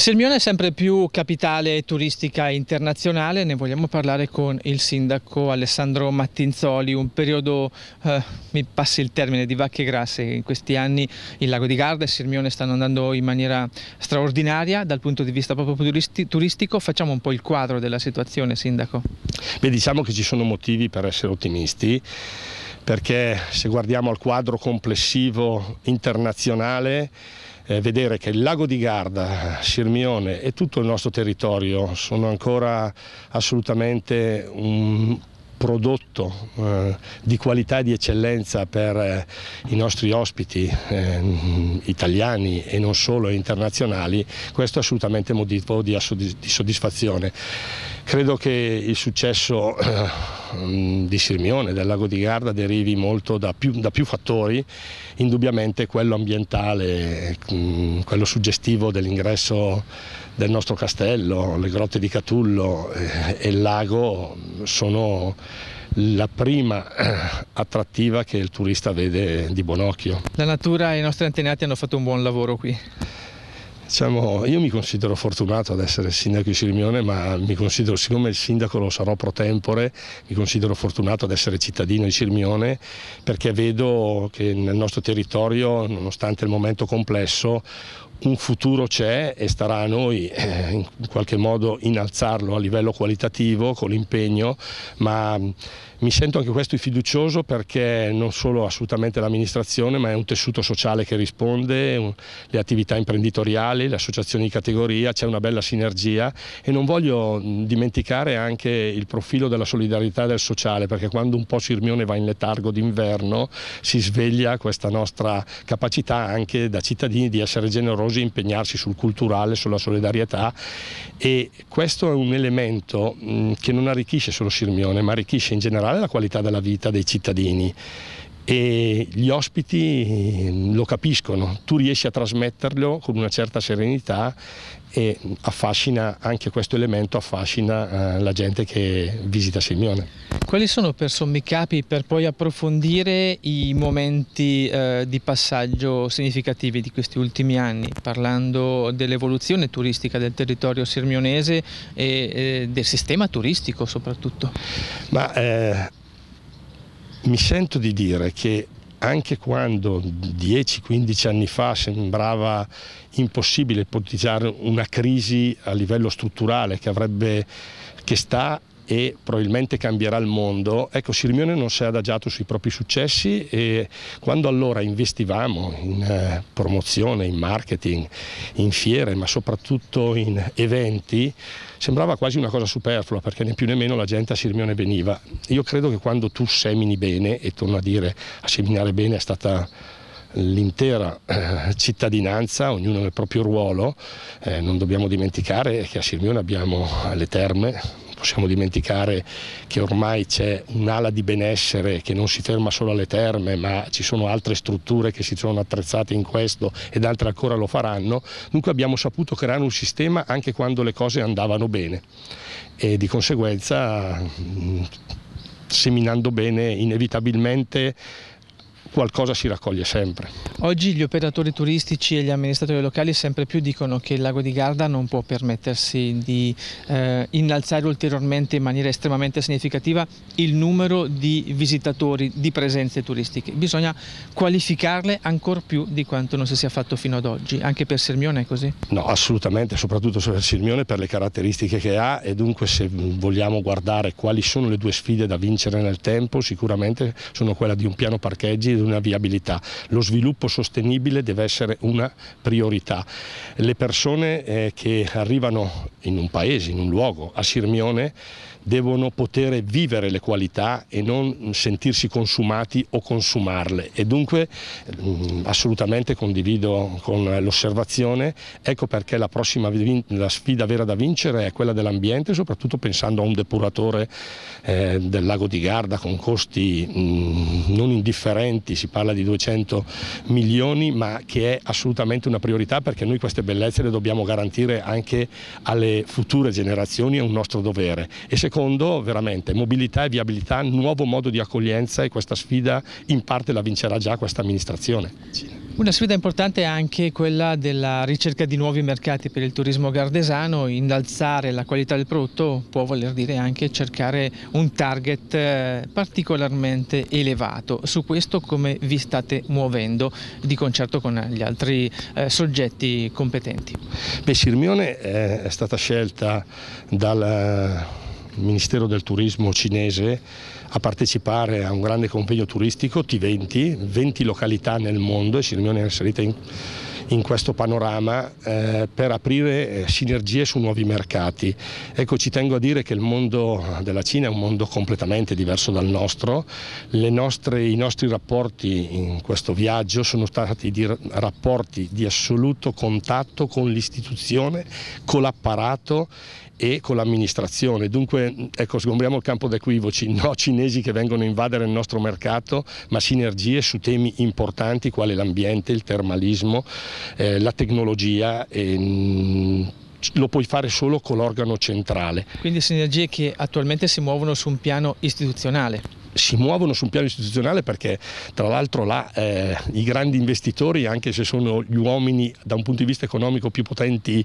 Sirmione è sempre più capitale turistica internazionale, ne vogliamo parlare con il sindaco Alessandro Mattinzoli, un periodo, eh, mi passi il termine, di vacche grasse, in questi anni il lago di Garda e Sirmione stanno andando in maniera straordinaria dal punto di vista proprio turisti, turistico, facciamo un po' il quadro della situazione sindaco. Beh diciamo che ci sono motivi per essere ottimisti perché se guardiamo al quadro complessivo internazionale eh, vedere che il lago di Garda, Sirmione e tutto il nostro territorio sono ancora assolutamente un prodotto eh, di qualità e di eccellenza per eh, i nostri ospiti eh, italiani e non solo internazionali, questo è assolutamente motivo di, di soddisfazione. Credo che il successo eh, mm, di Sirmione, del lago di Garda, derivi molto da più, da più fattori, indubbiamente quello ambientale, mm, quello suggestivo dell'ingresso del nostro castello, le grotte di Catullo eh, e il lago mm, sono la prima eh, attrattiva che il turista vede di buon occhio. La natura e i nostri antenati hanno fatto un buon lavoro qui. Diciamo, io mi considero fortunato ad essere sindaco di Sirmione, ma mi considero, siccome il sindaco lo sarò pro tempore, mi considero fortunato ad essere cittadino di Sirmione perché vedo che nel nostro territorio, nonostante il momento complesso, un futuro c'è e starà a noi eh, in qualche modo innalzarlo a livello qualitativo con l'impegno, ma mi sento anche questo fiducioso perché non solo assolutamente l'amministrazione ma è un tessuto sociale che risponde, un, le attività imprenditoriali, le associazioni di categoria, c'è una bella sinergia e non voglio dimenticare anche il profilo della solidarietà e del sociale perché quando un po' Sirmione va in letargo d'inverno si sveglia questa nostra capacità anche da cittadini di essere generosi e impegnarsi sul culturale, sulla solidarietà e questo è un elemento mh, che non arricchisce solo Sirmione ma arricchisce in generale migliorare la qualità della vita dei cittadini e gli ospiti mm, lo capiscono, tu riesci a trasmetterlo con una certa serenità e affascina anche questo elemento, affascina eh, la gente che visita Simeone. Quali sono per sommi capi per poi approfondire i momenti eh, di passaggio significativi di questi ultimi anni, parlando dell'evoluzione turistica del territorio sirmionese e eh, del sistema turistico soprattutto? Ma eh, mi sento di dire che anche quando 10-15 anni fa sembrava impossibile ipotizzare una crisi a livello strutturale che, avrebbe, che sta e probabilmente cambierà il mondo, ecco Sirmione non si è adagiato sui propri successi e quando allora investivamo in eh, promozione, in marketing, in fiere, ma soprattutto in eventi, sembrava quasi una cosa superflua perché né più né meno la gente a Sirmione veniva. Io credo che quando tu semini bene, e torno a dire a seminare bene è stata l'intera eh, cittadinanza, ognuno nel proprio ruolo. Eh, non dobbiamo dimenticare che a Sirmione abbiamo le terme, possiamo dimenticare che ormai c'è un'ala di benessere che non si ferma solo alle terme, ma ci sono altre strutture che si sono attrezzate in questo ed altre ancora lo faranno. Dunque abbiamo saputo creare un sistema anche quando le cose andavano bene e di conseguenza mm, seminando bene inevitabilmente qualcosa si raccoglie sempre. Oggi gli operatori turistici e gli amministratori locali sempre più dicono che il lago di Garda non può permettersi di eh, innalzare ulteriormente in maniera estremamente significativa il numero di visitatori, di presenze turistiche. Bisogna qualificarle ancora più di quanto non si sia fatto fino ad oggi. Anche per Sirmione è così? No, assolutamente, soprattutto per Sirmione per le caratteristiche che ha e dunque se vogliamo guardare quali sono le due sfide da vincere nel tempo sicuramente sono quella di un piano parcheggi ed una viabilità. Lo sviluppo sostenibile deve essere una priorità. Le persone eh, che arrivano in un paese, in un luogo, a Sirmione, devono poter vivere le qualità e non sentirsi consumati o consumarle e dunque mm, assolutamente condivido con l'osservazione, ecco perché la prossima la sfida vera da vincere è quella dell'ambiente, soprattutto pensando a un depuratore eh, del lago di Garda con costi mh, mm, non indifferenti progetti, si parla di 200 milioni ma che è assolutamente una priorità perché noi queste bellezze le dobbiamo garantire anche alle future generazioni, è un nostro dovere. E secondo veramente mobilità e viabilità, nuovo modo di accoglienza e questa sfida in parte la vincerà già questa amministrazione. Una sfida importante è anche quella della ricerca di nuovi mercati per il turismo gardesano, innalzare la qualità del prodotto può voler dire anche cercare un target eh, particolarmente elevato, su questo come vi state muovendo di concerto con gli altri eh, soggetti competenti? Beh, Sirmione è stata scelta dal il Ministero del Turismo cinese a partecipare a un grande convegno turistico T20, 20 località nel mondo e Sirmione è inserita in in questo panorama eh, per aprire eh, sinergie su nuovi mercati. Ecco, ci tengo a dire che il mondo della Cina è un mondo completamente diverso dal nostro, nostre, i nostri rapporti in questo viaggio sono stati di rapporti di assoluto contatto con l'istituzione, con l'apparato e con l'amministrazione. Dunque, ecco, sgombriamo il campo da equivoci, no cinesi che vengono a invadere il nostro mercato, ma sinergie su temi importanti quali l'ambiente, il termalismo, eh, la tecnologia e, mm, lo puoi fare solo con l'organo centrale. Quindi sinergie che attualmente si muovono su un piano istituzionale si muovono su un piano istituzionale perché tra l'altro là eh, i grandi investitori, anche se sono gli uomini da un punto di vista economico più potenti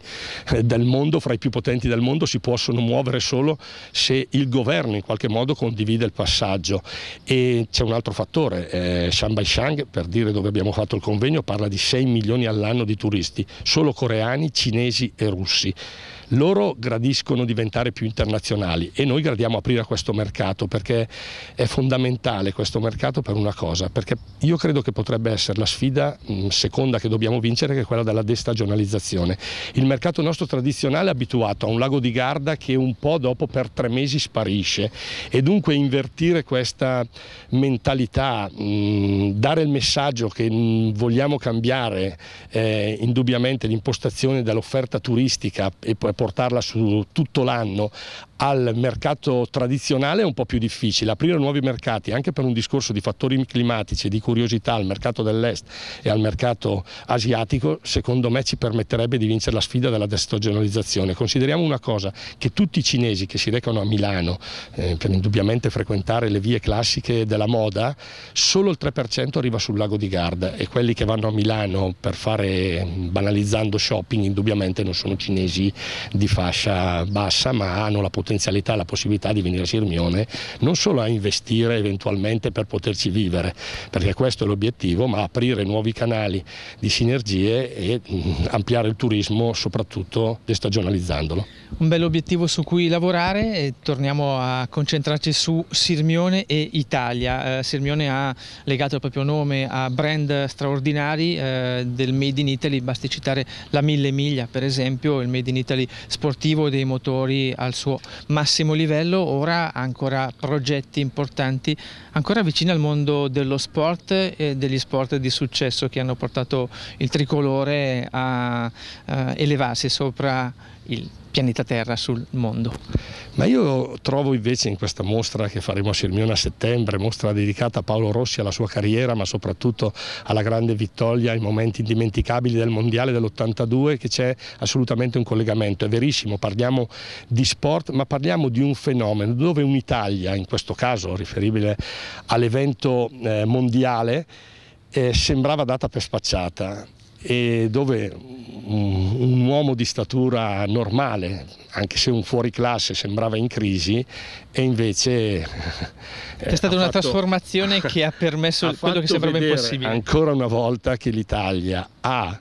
eh, del mondo, fra i più potenti del mondo, si possono muovere solo se il governo in qualche modo condivide il passaggio. E c'è un altro fattore, eh, Shanghai Shang, per dire dove abbiamo fatto il convegno, parla di 6 milioni all'anno di turisti, solo coreani, cinesi e russi. Loro gradiscono diventare più internazionali e noi gradiamo aprire a questo mercato perché è fondamentale questo mercato per una cosa, perché io credo che potrebbe essere la sfida mh, mm, seconda che dobbiamo vincere che è quella della destagionalizzazione. Il mercato nostro tradizionale è abituato a un lago di Garda che un po' dopo per tre mesi sparisce e dunque invertire questa mentalità, mh, mm, dare il messaggio che mh, mm, vogliamo cambiare eh, indubbiamente l'impostazione dall'offerta turistica e poi portarla su tutto l'anno al mercato tradizionale è un po' più difficile, aprire nuovi mercati anche per un discorso di fattori climatici e di curiosità al mercato dell'est e al mercato asiatico secondo me ci permetterebbe di vincere la sfida della destagionalizzazione. Consideriamo una cosa, che tutti i cinesi che si recano a Milano eh, per indubbiamente frequentare le vie classiche della moda, solo il 3% arriva sul lago di Garda e quelli che vanno a Milano per fare, banalizzando shopping, indubbiamente non sono cinesi di fascia bassa ma hanno la potenza potenzialità, la possibilità di venire a Sirmione non solo a investire eventualmente per poterci vivere, perché questo è l'obiettivo, ma aprire nuovi canali di sinergie e mm, ampliare il turismo soprattutto destagionalizzandolo un obiettivo su cui lavorare e torniamo a concentrarci su Sirmione e Italia. Eh, Sirmione ha legato il proprio nome a brand straordinari eh, del Made in Italy, basti citare la Mille Miglia per esempio, il Made in Italy sportivo dei motori al suo massimo livello, ora ha ancora progetti importanti, ancora vicini al mondo dello sport e degli sport di successo che hanno portato il tricolore a, a eh, elevarsi sopra il pianeta Terra, sul mondo. Ma io trovo invece in questa mostra che faremo a Sirmione a settembre, mostra dedicata a Paolo Rossi, alla sua carriera, ma soprattutto alla grande vittoria, ai momenti indimenticabili del Mondiale dell'82, che c'è assolutamente un collegamento. È verissimo, parliamo di sport, ma parliamo di un fenomeno dove un'Italia, in questo caso riferibile all'evento eh, mondiale, eh, sembrava data per spacciata e dove un, uomo di statura normale, anche se un fuori classe, sembrava in crisi, e invece... È stata una fatto, trasformazione che ha permesso ha quello che sembrava impossibile. Ancora una volta che l'Italia ha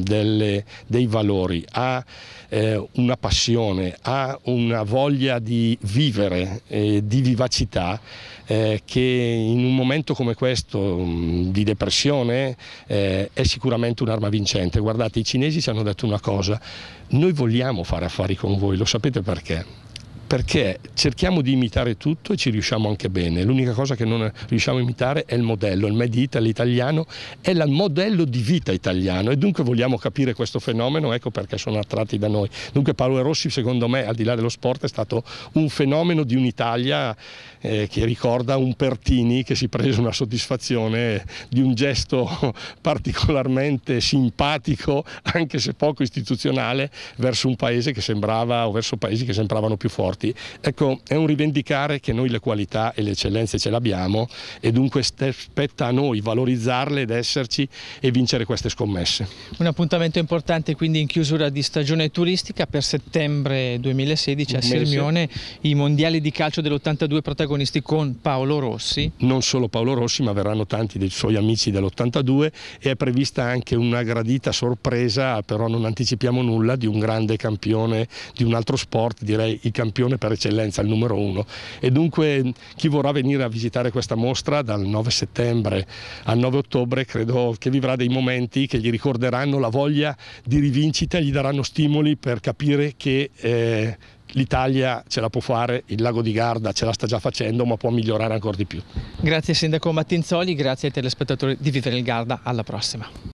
delle, dei valori, ha eh, una passione, ha una voglia di vivere, eh, di vivacità, eh, che in un momento come questo mm, di depressione eh, è sicuramente un'arma vincente. Guardate, i cinesi ci hanno detto una cosa, noi vogliamo fare affari con voi, lo sapete perché? perché cerchiamo di imitare tutto e ci riusciamo anche bene. L'unica cosa che non riusciamo a imitare è il modello, il Made Italy italiano è il modello di vita italiano e dunque vogliamo capire questo fenomeno, ecco perché sono attratti da noi. Dunque Paolo Rossi secondo me al di là dello sport è stato un fenomeno di un'Italia eh, che ricorda un Pertini che si prese una soddisfazione di un gesto particolarmente simpatico, anche se poco istituzionale, verso un paese che sembrava o verso paesi che sembravano più forti prodotti. Ecco, è un rivendicare che noi le qualità e le eccellenze ce le abbiamo e dunque spetta a noi valorizzarle ed esserci e vincere queste scommesse. Un appuntamento importante quindi in chiusura di stagione turistica per settembre 2016 a Sirmione, i mondiali di calcio dell'82 protagonisti con Paolo Rossi. Non solo Paolo Rossi ma verranno tanti dei suoi amici dell'82 e è prevista anche una gradita sorpresa, però non anticipiamo nulla, di un grande campione di un altro sport, direi il campione collezione per eccellenza, il numero uno. E dunque chi vorrà venire a visitare questa mostra dal 9 settembre al 9 ottobre credo che vivrà dei momenti che gli ricorderanno la voglia di rivincita, gli daranno stimoli per capire che... Eh, l'Italia ce la può fare, il lago di Garda ce la sta già facendo, ma può migliorare ancora di più. Grazie Sindaco Mattinzoli, grazie ai telespettatori di Vivere il Garda, alla prossima.